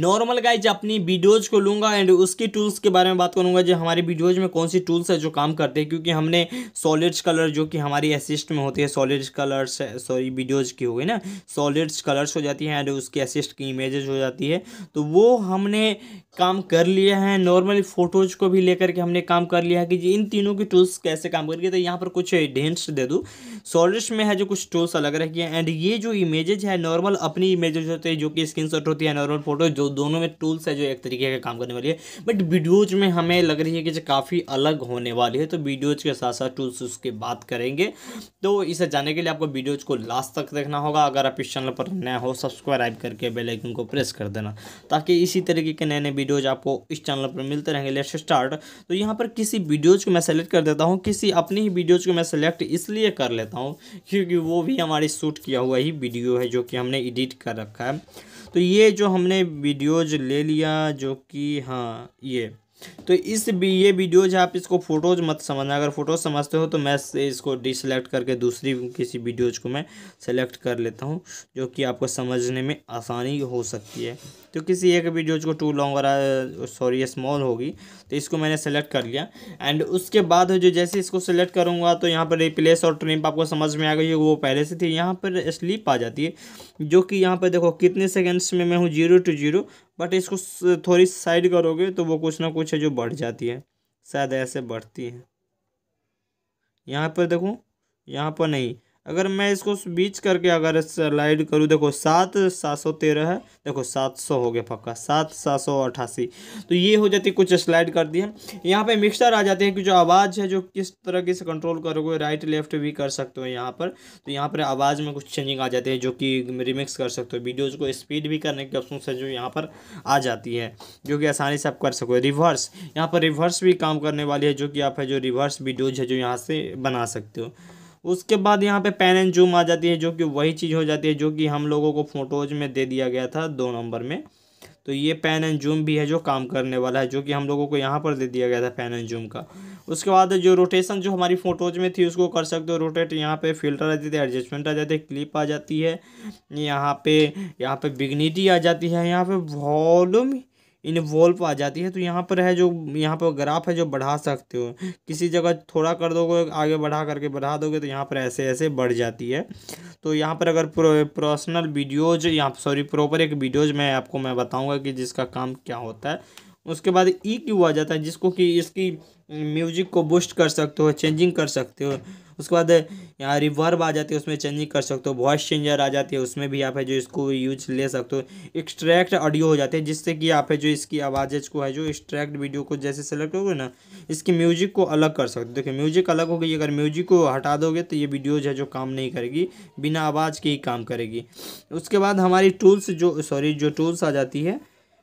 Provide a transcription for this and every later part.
normal guys अपनी videos को लूंगा एंड उसकी टूल्स के बारे में बात करूँगा जो हमारी वीडियोज में कौन सी टूल्स है जो काम करते हैं क्योंकि हमने सॉलिड्स कलर जो कि हमारी असिस्ट में होती है सॉलिड्स कलर्स सॉरी वीडियोज की हो गई ना सॉलिड्स कलर्स हो जाती है एंड उसकी असिस्ट की इमेजेज हो जाती है तो वो हमने काम कर लिए हैं नॉर्मली फ़ोटोज़ को भी लेकर के हमने काम कर लिया है कि इन तीनों की टूल्स कैसे काम कर तो यहाँ पर कुछ हिंट्स दे दूँ सॉलिड्स में है जो कुछ टूल्स अलग रखी है एंड ये जो इमेजेज है नॉर्मल अपनी इमेजेज होते हैं जो कि स्क्रीन होती है नॉर्मल फोटो जो दोनों में टूल्स है जो एक तरीके का काम करने वाली है बट वीडियोज में हमें लग रही है कि जो काफ़ी अलग होने वाली है तो वीडियोज के साथ साथ टूल्स उसके बात करेंगे तो इसे जानने के लिए आपको वीडियोज को लास्ट तक देखना होगा अगर आप इस चैनल पर नया हो सब्सक्राइब करके बेलाइकन को प्रेस कर देना ताकि इसी तरीके के नए नए वीडियोज आपको इस चैनल पर मिलते रहेंगे लेट्स स्टार्ट तो यहाँ पर किसी वीडियोज को मैं सेलेक्ट कर देता हूँ किसी अपनी ही वीडियोज को मैं सेलेक्ट इसलिए कर लेता हूँ क्योंकि वो भी हमारी शूट किया हुआ ही वीडियो है जो कि हमने एडिट कर रखा है तो ये जो हमने वीडियोज ले लिया जो कि हाँ ये तो इस भी ये वीडियोज आप इसको फ़ोटोज़ मत समझना अगर फ़ोटोज़ समझते हो तो मैं इसको डिसलेक्ट करके दूसरी किसी वीडियोज को मैं सेलेक्ट कर लेता हूँ जो कि आपको समझने में आसानी हो सकती है तो किसी एक वीडियोज को टू लॉन्ग सॉरी स्मॉल होगी तो इसको मैंने सेलेक्ट कर लिया एंड उसके बाद जो जैसे इसको सेलेक्ट करूँगा तो यहाँ पर रिप्लेस और ट्रिप आपको समझ में आ गई वो पहले से थी यहाँ पर स्लीप आ जाती है जो कि यहाँ पर देखो कितने सेकेंड्स में मैं हूँ जीरो टू जीरो बट इसको थोड़ी साइड करोगे तो वो कुछ ना कुछ है जो बढ़ जाती है शायद ऐसे बढ़ती है यहाँ पर देखो यहाँ पर नहीं अगर मैं इसको बीच करके अगर स्लाइड करूँ देखो सात सात सौ तेरह है देखो सात सौ हो गया पक्का सात सात सौ अट्ठासी तो ये हो जाती कुछ स्लाइड कर दी है यहाँ पे मिक्सर आ जाते हैं कि जो आवाज़ है जो किस तरह से कंट्रोल करोगे राइट लेफ्ट भी कर सकते हो यहाँ पर तो यहाँ पर आवाज़ में कुछ चेंजिंग आ जाती है जो कि रिमिक्स कर सकते हो वीडियोज़ को स्पीड भी करने के ऑप्शन से जो यहाँ पर आ जाती है जो कि आसानी से आप कर सको रिवर्स यहाँ पर रिवर्स भी काम करने वाली है जो कि आप जो रिवर्स वीडियोज है जो यहाँ से बना सकते हो उसके बाद यहाँ पे पैन एंड जूम आ जाती है जो कि वही चीज़ हो जाती है जो कि हम लोगों को फ़ोटोज़ में दे दिया गया था दो नंबर में तो ये पैन एंड जूम भी है जो काम करने वाला है जो कि हम लोगों को यहाँ पर दे दिया गया था पैन एंड जूम का उसके बाद जो रोटेशन जो हमारी फ़ोटोज में थी उसको कर सकते हो रोटेट यहाँ पे फिल्टर आ जाते हैं एडजस्टमेंट आ जाते हैं क्लिप आ जाती है यहाँ पे यहाँ पे बिग्निटी आ जाती है यहाँ पे वॉल्यूम इन्वॉल्व आ जाती है तो यहाँ पर है जो यहाँ पर ग्राफ है जो बढ़ा सकते हो किसी जगह थोड़ा कर दोगे आगे बढ़ा करके बढ़ा दोगे तो यहाँ पर ऐसे ऐसे बढ़ जाती है तो यहाँ पर अगर पर्सनल वीडियोज यहाँ सॉरी प्रॉपर एक वीडियोज मैं आपको मैं बताऊँगा कि जिसका काम क्या होता है उसके बाद ई e क्यू आ जाता है जिसको कि इसकी म्यूजिक को बूस्ट कर सकते हो चेंजिंग कर सकते हो उसके बाद यहाँ रिवर्ब आ जाती है उसमें चेंजिंग कर सकते हो वॉइस चेंजर आ जाती है उसमें भी आप है जो इसको यूज ले सकते हो एक्सट्रैक्ट ऑडियो हो जाते हैं जिससे कि आप है जो इसकी आवाज़ को है जो एक्सट्रैक्ट वीडियो को जैसे सेलेक्ट होगे ना इसकी म्यूजिक को अलग कर सकते हो देखिए म्यूजिक अलग हो गई अगर म्यूजिक को हटा दोगे तो ये वीडियोज है जो काम नहीं करेगी बिना आवाज़ के ही काम करेगी उसके बाद हमारी टूल्स जो सॉरी जो टूल्स आ जाती है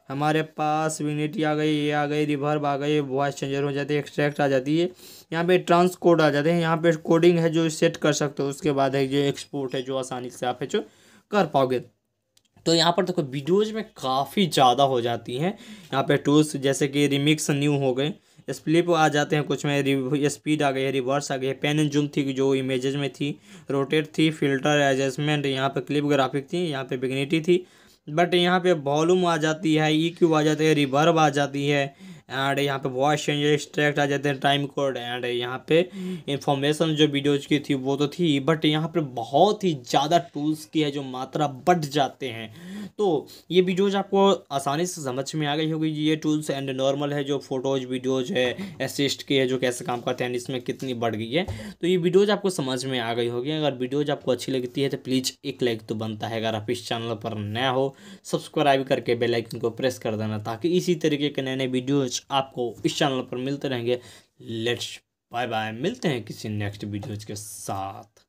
हमारे पास विनिटी आ गई ये आ गई रिवर्ब आ गई वॉइस चेंजर हो जाती है एक्सट्रैक्ट आ जाती है यहाँ पे ट्रांस कोड आ जाते हैं यहाँ पे कोडिंग है जो सेट कर सकते हो उसके बाद है जो एक्सपोर्ट है जो आसानी से आप है जो कर पाओगे तो यहाँ पर देखो वीडियोज़ में काफ़ी ज़्यादा हो जाती हैं यहाँ पे टूल्स जैसे कि रिमिक्स न्यू हो गए स्प्लिप आ जाते हैं कुछ में स्पीड आ गई है रिवर्स आ गई है पेन एंड जूम थी जो इमेजेज में थी रोटेट थी फिल्टर एडजस्टमेंट यहाँ पे क्लिप ग्राफिक थी यहाँ पे बिग्निटी थी बट यहाँ पे वॉलूम आ जाती है ई e क्यू आ जाती है रिवर्व आ जाती है एंड यहाँ पे वॉइस चेंज एक्सट्रैक्ट आ जाते हैं टाइम कोड एंड यहाँ पे इंफॉर्मेशन जो वीडियोज की थी वो तो थी बट यहाँ पे बहुत ही ज़्यादा टूल्स की है जो मात्रा बढ़ जाते हैं तो ये वीडियोज आपको आसानी से समझ में आ गई होगी ये टूल्स एंड नॉर्मल है जो फोटोज वीडियोज है असिस्ट के है जो कैसे काम करते हैं इसमें कितनी बढ़ गई है तो ये वीडियोज आपको समझ में आ गई होगी अगर वीडियोज आपको अच्छी लगती है तो प्लीज़ एक लाइक तो बनता है अगर आप इस चैनल पर नया हो सब्सक्राइब करके बेलाइकन को प्रेस कर देना ताकि इसी तरीके के नए नए वीडियोज आपको इस चैनल पर मिलते रहेंगे लेट्स बाय बाय मिलते हैं किसी नेक्स्ट वीडियोज के साथ